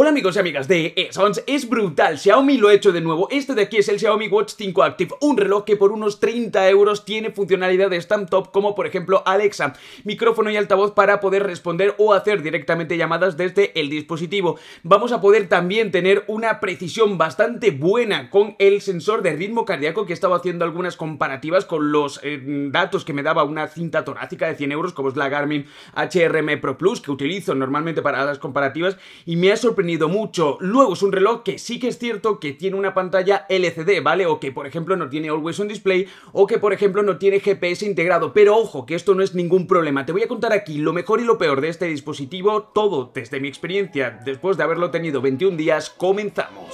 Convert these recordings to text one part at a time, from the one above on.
Hola amigos y amigas de Sons, e es brutal, Xiaomi lo ha hecho de nuevo, este de aquí es el Xiaomi Watch 5 Active, un reloj que por unos 30 euros tiene funcionalidad de stand top como por ejemplo Alexa, micrófono y altavoz para poder responder o hacer directamente llamadas desde el dispositivo. Vamos a poder también tener una precisión bastante buena con el sensor de ritmo cardíaco que estaba haciendo algunas comparativas con los eh, datos que me daba una cinta torácica de 100 euros como es la Garmin HRM Pro Plus que utilizo normalmente para las comparativas y me ha sorprendido mucho. Luego es un reloj que sí que es cierto que tiene una pantalla LCD, ¿vale? O que por ejemplo no tiene Always On Display o que por ejemplo no tiene GPS integrado. Pero ojo, que esto no es ningún problema. Te voy a contar aquí lo mejor y lo peor de este dispositivo, todo desde mi experiencia después de haberlo tenido 21 días. Comenzamos.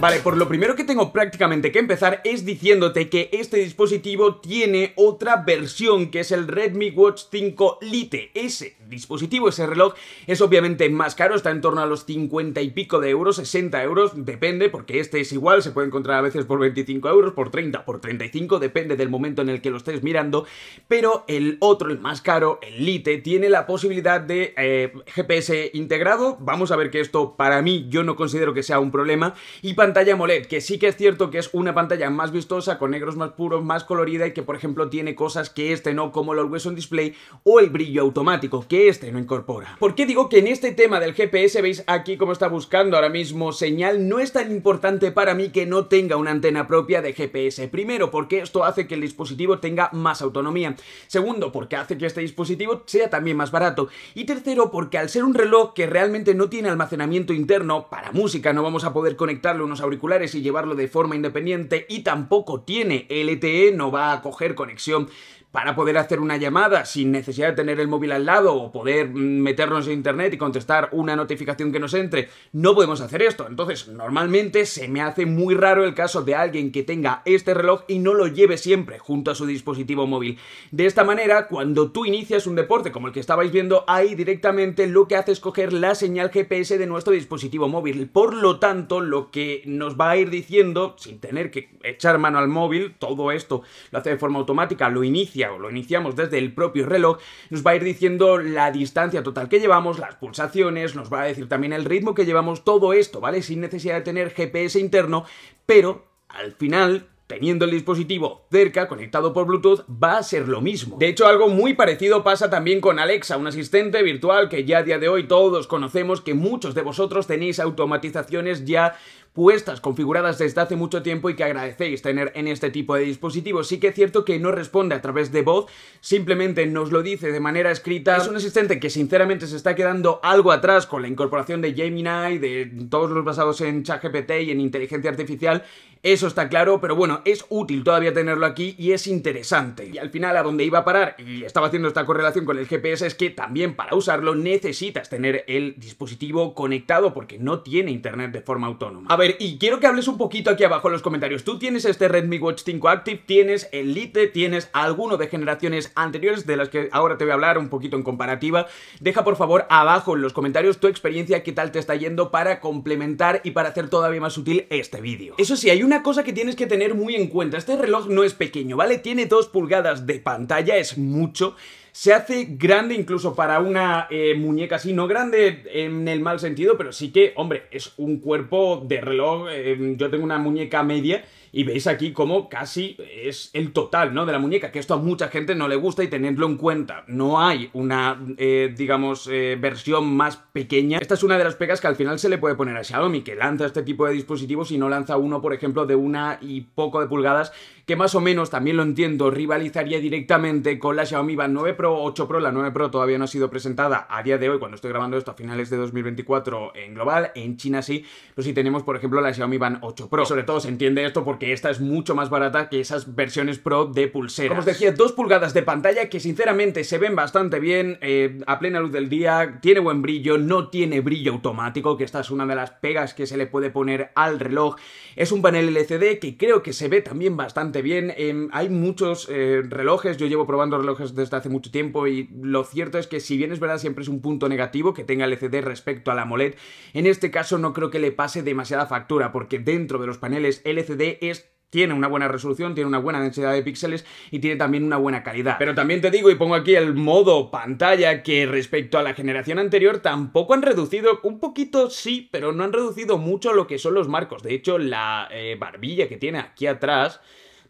Vale, por lo primero que tengo prácticamente que empezar es diciéndote que este dispositivo tiene otra versión que es el Redmi Watch 5 Lite S dispositivo, ese reloj, es obviamente más caro, está en torno a los 50 y pico de euros, 60 euros, depende, porque este es igual, se puede encontrar a veces por 25 euros, por 30, por 35, depende del momento en el que lo estés mirando, pero el otro, el más caro, el Lite, tiene la posibilidad de eh, GPS integrado, vamos a ver que esto para mí yo no considero que sea un problema, y pantalla AMOLED, que sí que es cierto que es una pantalla más vistosa, con negros más puros, más colorida y que por ejemplo tiene cosas que este no, como el Always On Display o el brillo automático, que este no incorpora. ¿Por qué digo que en este tema del GPS veis aquí cómo está buscando ahora mismo señal? No es tan importante para mí que no tenga una antena propia de GPS. Primero, porque esto hace que el dispositivo tenga más autonomía. Segundo, porque hace que este dispositivo sea también más barato. Y tercero, porque al ser un reloj que realmente no tiene almacenamiento interno, para música no vamos a poder conectarle unos auriculares y llevarlo de forma independiente y tampoco tiene LTE, no va a coger conexión para poder hacer una llamada sin necesidad de tener el móvil al lado o poder mm, meternos en internet y contestar una notificación que nos entre. No podemos hacer esto. Entonces, normalmente se me hace muy raro el caso de alguien que tenga este reloj y no lo lleve siempre junto a su dispositivo móvil. De esta manera, cuando tú inicias un deporte como el que estabais viendo ahí directamente, lo que hace es coger la señal GPS de nuestro dispositivo móvil. Por lo tanto, lo que nos va a ir diciendo, sin tener que echar mano al móvil, todo esto lo hace de forma automática, lo inicia o Lo iniciamos desde el propio reloj, nos va a ir diciendo la distancia total que llevamos, las pulsaciones, nos va a decir también el ritmo que llevamos, todo esto, ¿vale? Sin necesidad de tener GPS interno, pero al final teniendo el dispositivo cerca, conectado por Bluetooth, va a ser lo mismo. De hecho, algo muy parecido pasa también con Alexa, un asistente virtual que ya a día de hoy todos conocemos, que muchos de vosotros tenéis automatizaciones ya puestas, configuradas desde hace mucho tiempo y que agradecéis tener en este tipo de dispositivos. Sí que es cierto que no responde a través de voz, simplemente nos lo dice de manera escrita. Es un asistente que sinceramente se está quedando algo atrás con la incorporación de Gemini, de todos los basados en ChatGPT y en inteligencia artificial, eso está claro, pero bueno, es útil todavía tenerlo aquí y es interesante. Y al final a donde iba a parar, y estaba haciendo esta correlación con el GPS, es que también para usarlo necesitas tener el dispositivo conectado porque no tiene internet de forma autónoma. A ver, y quiero que hables un poquito aquí abajo en los comentarios. Tú tienes este Redmi Watch 5 Active, tienes el Lite, tienes alguno de generaciones anteriores de las que ahora te voy a hablar un poquito en comparativa. Deja por favor abajo en los comentarios tu experiencia, qué tal te está yendo para complementar y para hacer todavía más útil este vídeo. Eso sí, hay un una cosa que tienes que tener muy en cuenta, este reloj no es pequeño, ¿vale? Tiene 2 pulgadas de pantalla, es mucho. Se hace grande incluso para una eh, muñeca así, no grande en el mal sentido, pero sí que, hombre, es un cuerpo de reloj. Em, yo tengo una muñeca media y veis aquí como casi es el total, ¿no? De la muñeca, que esto a mucha gente no le gusta y tenedlo en cuenta. No hay una, eh, digamos, eh, versión más pequeña. Esta es una de las pegas que al final se le puede poner a Xiaomi, que lanza este tipo de dispositivos y no lanza uno, por ejemplo, de una y poco de pulgadas que más o menos, también lo entiendo, rivalizaría directamente con la Xiaomi Band 9 Pro, 8 Pro, la 9 Pro todavía no ha sido presentada a día de hoy, cuando estoy grabando esto a finales de 2024 en global, en China sí, pero si tenemos, por ejemplo, la Xiaomi Band 8 Pro. sobre todo se entiende esto porque esta es mucho más barata que esas versiones Pro de pulseras. Como os decía, dos pulgadas de pantalla que sinceramente se ven bastante bien eh, a plena luz del día, tiene buen brillo, no tiene brillo automático, que esta es una de las pegas que se le puede poner al reloj. Es un panel LCD que creo que se ve también bastante bien. Em, hay muchos eh, relojes, yo llevo probando relojes desde hace mucho tiempo y lo cierto es que si bien es verdad siempre es un punto negativo que tenga LCD respecto a la AMOLED, en este caso no creo que le pase demasiada factura porque dentro de los paneles LCD tiene una buena resolución, tiene una buena densidad de píxeles y tiene también una buena calidad. Pero también te digo, y pongo aquí el modo pantalla, que respecto a la generación anterior tampoco han reducido, un poquito sí, pero no han reducido mucho lo que son los marcos. De hecho, la eh, barbilla que tiene aquí atrás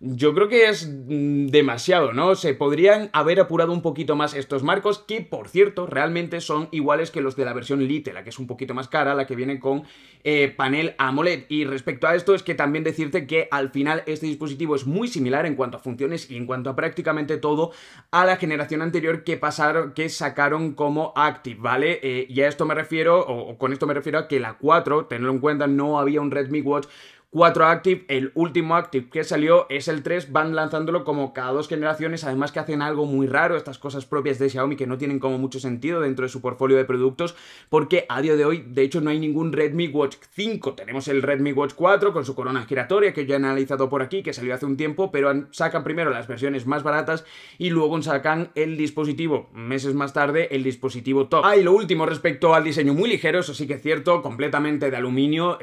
yo creo que es mm, demasiado, ¿no? Se podrían haber apurado un poquito más estos marcos, que por cierto, realmente son iguales que los de la versión Lite, la que es un poquito más cara, la que viene con eh, panel AMOLED. Y respecto a esto, es que también decirte que al final este dispositivo es muy similar en cuanto a funciones y en cuanto a prácticamente todo a la generación anterior que pasaron, que sacaron como Active, ¿vale? Eh, y a esto me refiero, o con esto me refiero a que la 4, tenlo en cuenta, no había un Redmi Watch 4 Active, el último Active que salió es el 3, van lanzándolo como cada dos generaciones, además que hacen algo muy raro, estas cosas propias de Xiaomi que no tienen como mucho sentido dentro de su portfolio de productos, porque a día de hoy, de hecho, no hay ningún Redmi Watch 5, tenemos el Redmi Watch 4 con su corona giratoria que yo he analizado por aquí, que salió hace un tiempo, pero sacan primero las versiones más baratas y luego sacan el dispositivo, meses más tarde, el dispositivo top. Ah, y lo último respecto al diseño muy ligero, eso sí que es cierto, completamente de aluminio,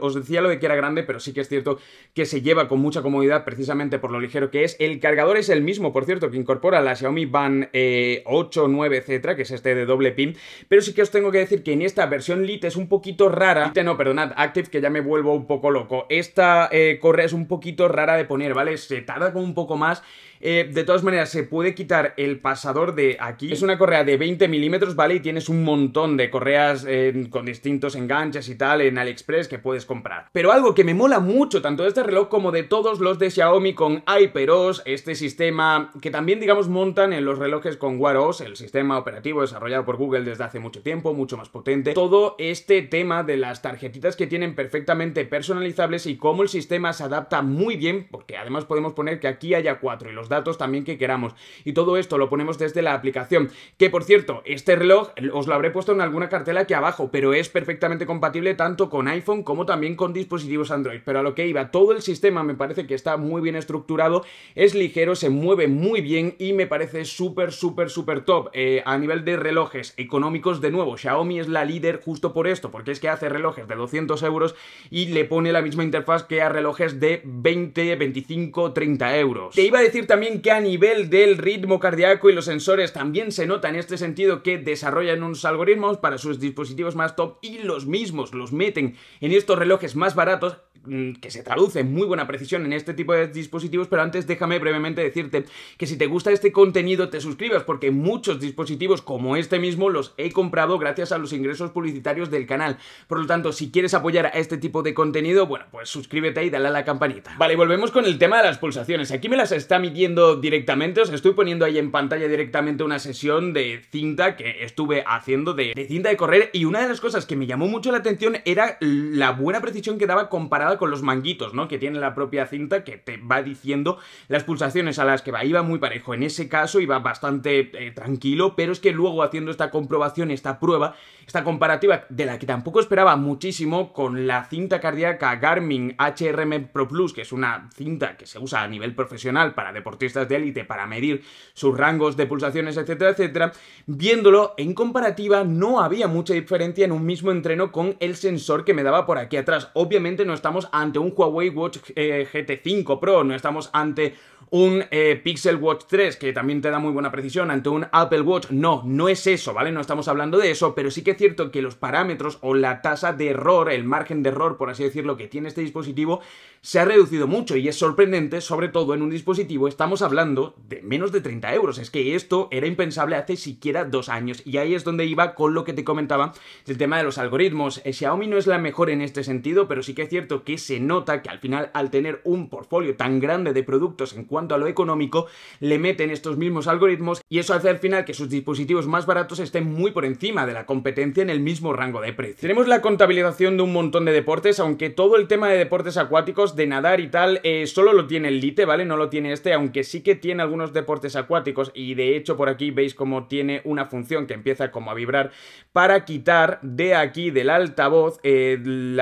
os decía lo de que era pero sí que es cierto que se lleva con mucha comodidad precisamente por lo ligero que es. El cargador es el mismo, por cierto, que incorpora la Xiaomi van eh, 8, etcétera, que es este de doble pin, pero sí que os tengo que decir que en esta versión Lite es un poquito rara, te no, perdonad, Active, que ya me vuelvo un poco loco, esta eh, correa es un poquito rara de poner, ¿vale? Se tarda como un poco más eh, de todas maneras, se puede quitar el pasador de aquí. Es una correa de 20 milímetros, ¿vale? Y tienes un montón de correas eh, con distintos enganches y tal en AliExpress que puedes comprar. Pero algo que que me mola mucho, tanto de este reloj como de todos los de Xiaomi con HyperOS, este sistema que también, digamos, montan en los relojes con Wear el sistema operativo desarrollado por Google desde hace mucho tiempo, mucho más potente. Todo este tema de las tarjetitas que tienen perfectamente personalizables y cómo el sistema se adapta muy bien, porque además podemos poner que aquí haya cuatro y los datos también que queramos. Y todo esto lo ponemos desde la aplicación. Que por cierto, este reloj os lo habré puesto en alguna cartela aquí abajo, pero es perfectamente compatible tanto con iPhone como también con dispositivos Android. Pero a lo que iba, todo el sistema me parece que está muy bien estructurado, es ligero, se mueve muy bien y me parece súper, súper, súper top. Eh, a nivel de relojes económicos, de nuevo, Xiaomi es la líder justo por esto, porque es que hace relojes de 200 euros y le pone la misma interfaz que a relojes de 20, 25, 30 euros. Te iba a decir también que a nivel del ritmo cardíaco y los sensores también se nota en este sentido que desarrollan unos algoritmos para sus dispositivos más top y los mismos los meten en estos relojes más baratos Mm, que se traduce en muy buena precisión en este tipo de dispositivos, pero antes déjame brevemente decirte que si te gusta este contenido te suscribas porque muchos dispositivos como este mismo los he comprado gracias a los ingresos publicitarios del canal. Por lo tanto, si quieres apoyar a este tipo de contenido, bueno, pues suscríbete y dale a la campanita. Vale, y volvemos con el tema de las pulsaciones. Aquí me las está midiendo directamente, os estoy poniendo ahí en pantalla directamente una sesión de cinta que estuve haciendo de, de cinta de correr y una de las cosas que me llamó mucho la atención era la buena precisión que daba comparada con los manguitos, ¿no? Que tiene la propia cinta que te va diciendo las pulsaciones a las que va. Iba muy parejo. En ese caso iba bastante eh, tranquilo, pero es que luego haciendo esta comprobación, esta prueba, esta comparativa de la que tampoco esperaba muchísimo con la cinta cardíaca Garmin HRM Pro Plus, que es una cinta que se usa a nivel profesional para deportistas de élite para medir sus rangos de pulsaciones, etcétera, etcétera, viéndolo en comparativa no había mucha diferencia en un mismo entreno con el sensor que me daba por aquí atrás. Obviamente no estamos ante un Huawei Watch eh, GT5 Pro, no estamos ante un eh, Pixel Watch 3 que también te da muy buena precisión ante un Apple Watch. No, no es eso, ¿vale? No estamos hablando de eso, pero sí que es cierto que los parámetros o la tasa de error, el margen de error, por así decirlo, que tiene este dispositivo, se ha reducido mucho y es sorprendente, sobre todo en un dispositivo, estamos hablando de menos de 30 euros. Es que esto era impensable hace siquiera dos años y ahí es donde iba con lo que te comentaba el tema de los algoritmos. Eh, Xiaomi no es la mejor en este sentido, pero sí que es cierto que se nota que al final al tener un portfolio tan grande de productos en cuanto a lo económico, le meten estos mismos algoritmos y eso hace al final que sus dispositivos más baratos estén muy por encima de la competencia en el mismo rango de precio. Tenemos la contabilización de un montón de deportes, aunque todo el tema de deportes acuáticos, de nadar y tal, eh, solo lo tiene el Lite, ¿vale? No lo tiene este, aunque sí que tiene algunos deportes acuáticos y de hecho por aquí veis cómo tiene una función que empieza como a vibrar para quitar de aquí del altavoz eh, el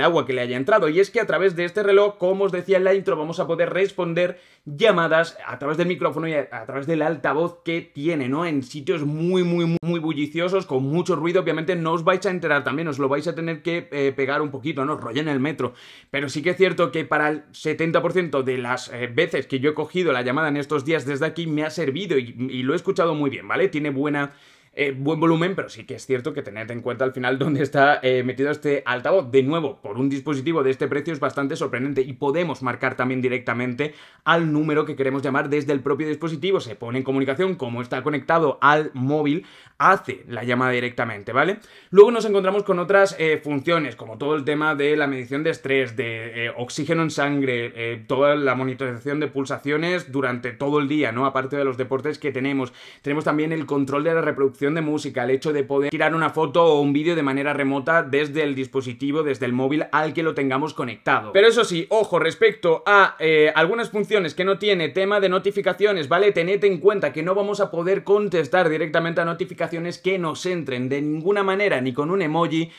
agua que le haya entrado y es que a través de este reloj, como os decía en la intro, vamos a poder responder llamadas a través del micrófono y a través del altavoz que tiene, ¿no? En sitios muy, muy, muy bulliciosos, con mucho ruido, obviamente no os vais a enterar también, os lo vais a tener que eh, pegar un poquito, ¿no? Rollo en el metro. Pero sí que es cierto que para el 70% de las eh, veces que yo he cogido la llamada en estos días desde aquí me ha servido y lo he escuchado muy bien, ¿vale? Tiene buena eh, buen volumen, pero sí que es cierto que tened en cuenta al final dónde está eh, metido este altavoz. De nuevo, por un dispositivo de este precio es bastante sorprendente y podemos marcar también directamente al número que queremos llamar desde el propio dispositivo. Se pone en comunicación, como está conectado al móvil, hace la llamada directamente, ¿vale? Luego nos encontramos con otras eh, funciones, como todo el tema de la medición de estrés, de oxígeno en sangre, toda la monitorización de pulsaciones durante todo el día, ¿no? Aparte de los deportes que tenemos. Tenemos también el control de la reproducción de música, el hecho de poder tirar una foto o un vídeo de manera remota desde el dispositivo, desde el móvil al que lo tengamos conectado. Pero eso sí, ojo, respecto a eh, algunas funciones que no tiene, tema de notificaciones, ¿vale? Tened en cuenta que no vamos a poder contestar directamente a notificaciones que nos entren de ninguna manera, ni con un emoji,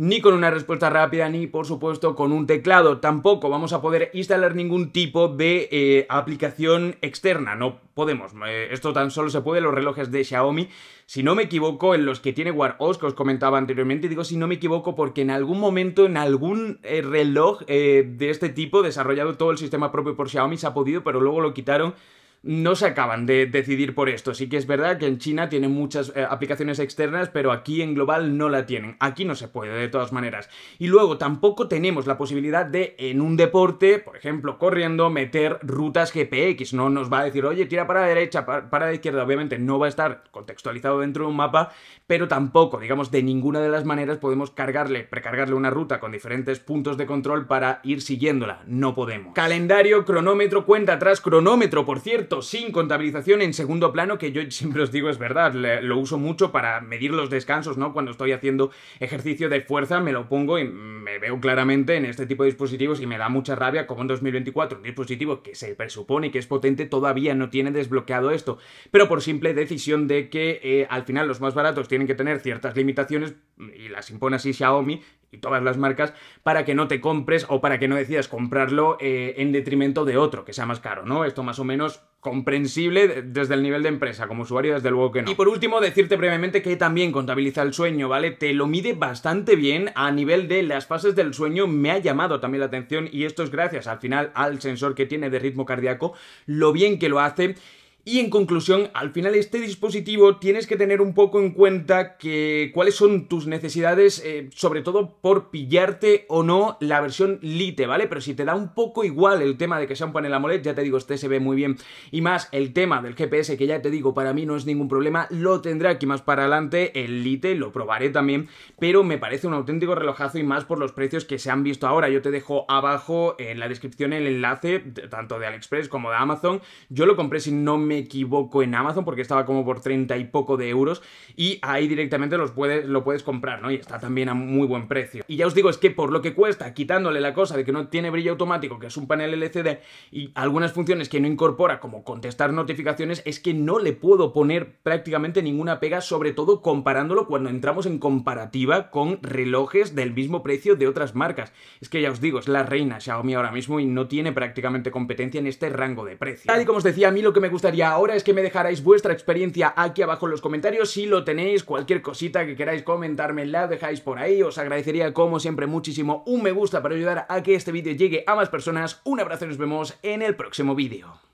ni con una respuesta rápida, ni por supuesto con un teclado. Tampoco vamos a poder instalar ningún tipo de eh, aplicación externa, no podemos. Eh, esto tan solo se puede en los relojes de Xiaomi, si no me equivoco, en los que tiene War OS, que os comentaba anteriormente, digo si no me equivoco porque en algún momento, en algún eh, reloj de este tipo, desarrollado todo el sistema propio por Xiaomi, se ha podido, pero luego lo quitaron no se acaban de decidir por esto. Sí que es verdad que en China tienen muchas eh, aplicaciones externas, pero aquí en global no la tienen. Aquí no se puede, de todas maneras. Y luego tampoco tenemos la posibilidad de, en un deporte, por ejemplo, corriendo, meter rutas GPX. No nos va a decir, oye, tira para la derecha, para la izquierda. Obviamente no va a estar contextualizado dentro de un mapa, pero tampoco, digamos, de ninguna de las maneras podemos cargarle, precargarle una ruta con diferentes puntos de control para ir siguiéndola. No podemos. Calendario, cronómetro, cuenta atrás, cronómetro, por cierto sin contabilización en segundo plano, que yo siempre os digo es verdad, lo uso mucho para medir los descansos, ¿no? Cuando estoy haciendo ejercicio de fuerza, me lo pongo y me veo claramente en este tipo de dispositivos y me da mucha rabia como en 2024 un dispositivo que se presupone que es potente todavía no tiene desbloqueado esto, pero por simple decisión de que eh, al final los más baratos tienen que tener ciertas limitaciones y las impone así Xiaomi, y todas las marcas para que no te compres o para que no decidas comprarlo eh, en detrimento de otro que sea más caro, ¿no? Esto más o menos comprensible desde el nivel de empresa, como usuario desde luego que no. Y por último, decirte brevemente que también contabiliza el sueño, ¿vale? Te lo mide bastante bien a nivel de las fases del sueño, me ha llamado también la atención y esto es gracias al final al sensor que tiene de ritmo cardíaco, lo bien que lo hace y en conclusión, al final este dispositivo tienes que tener un poco en cuenta que cuáles son tus necesidades, eh, sobre todo por pillarte o no la versión Lite, ¿vale? Pero si te da un poco igual el tema de que sea un la AMOLED, ya te digo, este se ve muy bien. Y más el tema del GPS, que ya te digo, para mí no es ningún problema, lo tendré aquí más para adelante, el Lite, lo probaré también, pero me parece un auténtico relojazo y más por los precios que se han visto ahora. Yo te dejo abajo en la descripción el enlace, tanto de AliExpress como de Amazon. Yo lo compré si no me equivoco, en Amazon, porque estaba como por 30 y poco de euros, y ahí directamente los puedes, lo puedes comprar, ¿no? Y está también a muy buen precio. Y ya os digo, es que por lo que cuesta, quitándole la cosa de que no tiene brillo automático, que es un panel LCD, y algunas funciones que no incorpora, como contestar notificaciones, es que no le puedo poner prácticamente ninguna pega, sobre todo comparándolo cuando entramos en comparativa con relojes del mismo precio de otras marcas. Es que ya os digo, es la reina Xiaomi ahora mismo y no tiene prácticamente competencia en este rango de precio. y como os decía, a mí lo que me gustaría ahora es que me dejaráis vuestra experiencia aquí abajo en los comentarios, si lo tenéis, cualquier cosita que queráis comentarme la dejáis por ahí, os agradecería como siempre muchísimo un me gusta para ayudar a que este vídeo llegue a más personas, un abrazo y nos vemos en el próximo vídeo.